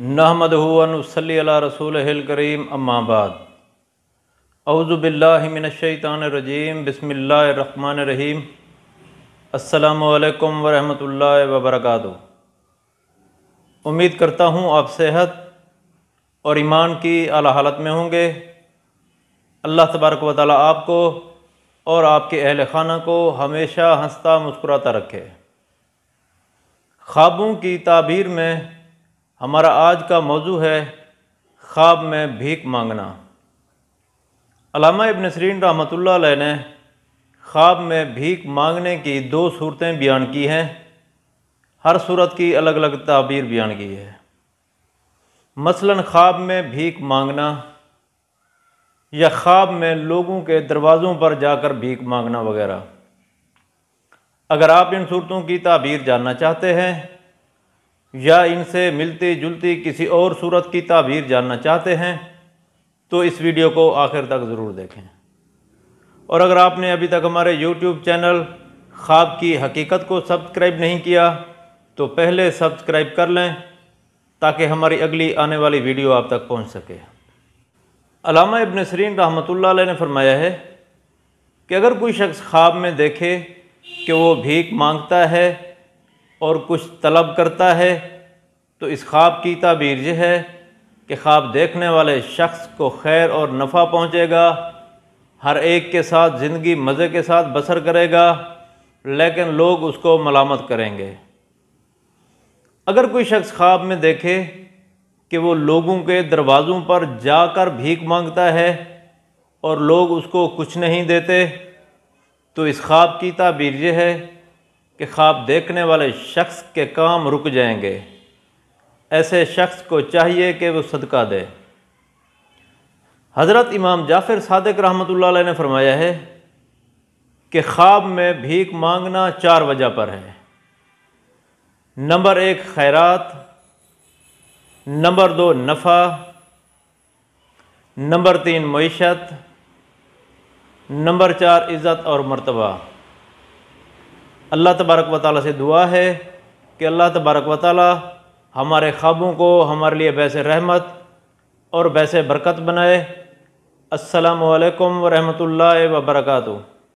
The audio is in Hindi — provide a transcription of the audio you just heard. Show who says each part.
Speaker 1: नहमद अला रसूल करीम अम्माबाद बसमिल्लामान रहीम अल्लाम वरहमल वबरक उम्मीद करता हूँ आप सेहत और ईमान की अला हालत में होंगे अल्लाह तबारक वाली आपको और आपके अहल खाना को हमेशा हंसता मुस्कुराता रखे ख्वाबों की ताबीर में हमारा आज का मौजू है ख्वाब में भीख मांगना अलामा इबन सरीन रहमत ने ख्वाब में भीख मांगने की दो सूरतें बयान की हैं हर सूरत की अलग अलग तबीर बयान की है मसलन ख्वाब में भीख मांगना या ख्वाब में लोगों के दरवाज़ों पर जाकर भीख मांगना वगैरह अगर आप इन सूरतों की ताबीर जानना चाहते हैं या इनसे मिलती जुलती किसी और सूरत की ताबीर जानना चाहते हैं तो इस वीडियो को आखिर तक ज़रूर देखें और अगर आपने अभी तक हमारे यूट्यूब चैनल ख्वाब की हकीकत को सब्सक्राइब नहीं किया तो पहले सब्सक्राइब कर लें ताकि हमारी अगली आने वाली वीडियो आप तक पहुंच सके अलामा इबन सरीन रहमतुल्लाह ने फरमाया है कि अगर कोई शख्स ख्वाब में देखे कि वो भीख मांगता है और कुछ तलब करता है तो इस ख्वाब की ताबीर यह है कि ख्वाब देखने वाले शख्स को खैर और नफ़ा पहुँचेगा हर एक के साथ ज़िंदगी मज़े के साथ बसर करेगा लेकिन लोग उसको मलामत करेंगे अगर कोई शख्स ख्वाब में देखे कि वो लोगों के दरवाज़ों पर जाकर भीख मांगता है और लोग उसको कुछ नहीं देते तो इस ख्वाब की ताबीर यह है कि ख्वाब देखने वाले शख्स के काम रुक जाएंगे ऐसे शख्स को चाहिए कि वो सदका दे हज़रत इमाम जाफिर सादक रहमत ने फरमाया है कि ख्वाब में भीख मांगना चार वजह पर है नंबर एक खैरात नंबर दो नफ़ा नंबर तीन मीशत नंबर चार इज़्ज़त और मरतबा अल्लाह तबारक व ताली से दुआ है कि अल्लाह तबारक व ताली हमारे ख्वाबों को हमारे लिए वैसे रहमत और वैसे बरकत बनाए असलकम वरहमल वर्का